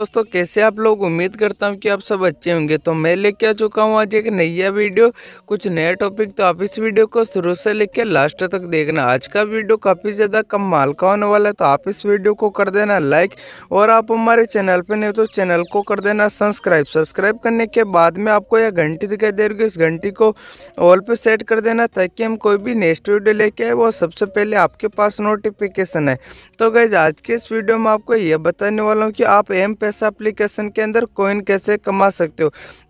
दोस्तों कैसे आप लोग उम्मीद करता हूँ कि आप सब अच्छे होंगे तो मैं लेके आ चुका हूँ आज एक नया वीडियो कुछ नया टॉपिक तो आप इस वीडियो को शुरू से लेकर लास्ट तक देखना आज का वीडियो काफ़ी ज़्यादा कम माल का होने वाला है तो आप इस वीडियो को कर देना लाइक और आप हमारे चैनल पर नहीं तो चैनल को कर देना सब्सक्राइब सब्सक्राइब करने के बाद में आपको यह घंटी दिखाई दे रही इस घंटी को ऑल पर सेट कर देना ताकि हम कोई भी नेक्स्ट वीडियो लेके आए वो सबसे पहले आपके पास नोटिफिकेशन है तो गैज आज के इस वीडियो में आपको यह बताने वाला हूँ कि आप एम पे पैसा एप्लीकेशन के अंदर कोइन कैसे कमा सकते हो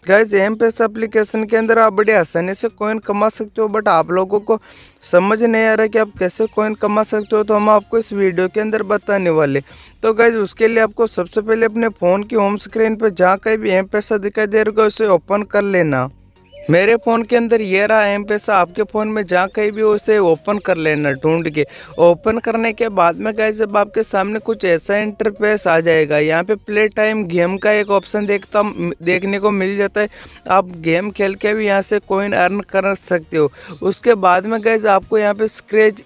गैज़ एम पैसा एप्लीकेशन के अंदर आप बड़े आसानी से कोइन कमा सकते हो बट आप लोगों को समझ नहीं आ रहा कि आप कैसे कोइन कमा सकते हो तो हम आपको इस वीडियो के अंदर बताने वाले तो गैज उसके लिए आपको सबसे पहले अपने फ़ोन की होम स्क्रीन पर जहाँ कहीं भी एम पैसा दिखाई दे रहा है उसे ओपन कर लेना मेरे फ़ोन के अंदर ये रहा एम पैसा आपके फ़ोन में जहाँ कहीं भी उसे ओपन कर लेना ढूंढ के ओपन करने के बाद में गए जब आपके सामने कुछ ऐसा इंटरफेस आ जाएगा यहाँ पे प्ले टाइम गेम का एक ऑप्शन देखता देखने को मिल जाता है आप गेम खेल के भी यहाँ से कोइन अर्न कर सकते हो उसके बाद में गए आपको यहाँ पे स्क्रेच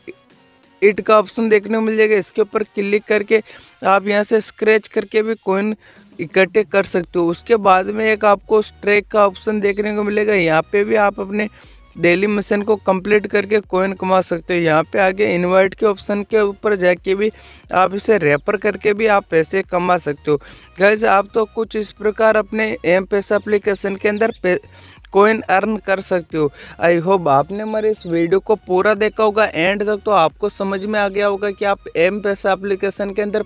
इट का ऑप्शन देखने को मिल जाएगा इसके ऊपर क्लिक करके आप यहाँ से स्क्रैच करके भी कोइन इकट्ठे कर सकते हो उसके बाद में एक आपको स्ट्रेक का ऑप्शन देखने को मिलेगा यहाँ पे भी आप अपने डेली मिशन को कंप्लीट करके कोइन कमा सकते हो यहाँ पे आगे इन्वर्ट के ऑप्शन के ऊपर जाके भी आप इसे रेपर करके भी आप पैसे कमा सकते हो गैस आप तो कुछ इस प्रकार अपने एम पैसा अप्लीकेशन के अंदर कोइन अर्न कर सकते हो आई होप आपने हमारे इस वीडियो को पूरा देखा होगा एंड तक तो आपको समझ में आ गया होगा कि आप एम पैसा एप्लीकेशन के अंदर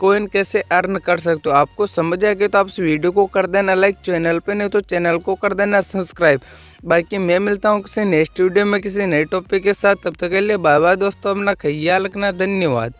कोइन कैसे अर्न कर सकते हो आपको समझ आ गया तो आप इस वीडियो को कर देना लाइक चैनल पे नहीं तो चैनल को कर देना सब्सक्राइब बाकी मैं मिलता हूँ किसी नेक्स्ट वीडियो में किसी नए टॉपिक के साथ तब तक के लिए बाय बाय दोस्तों अपना ख्याल रखना धन्यवाद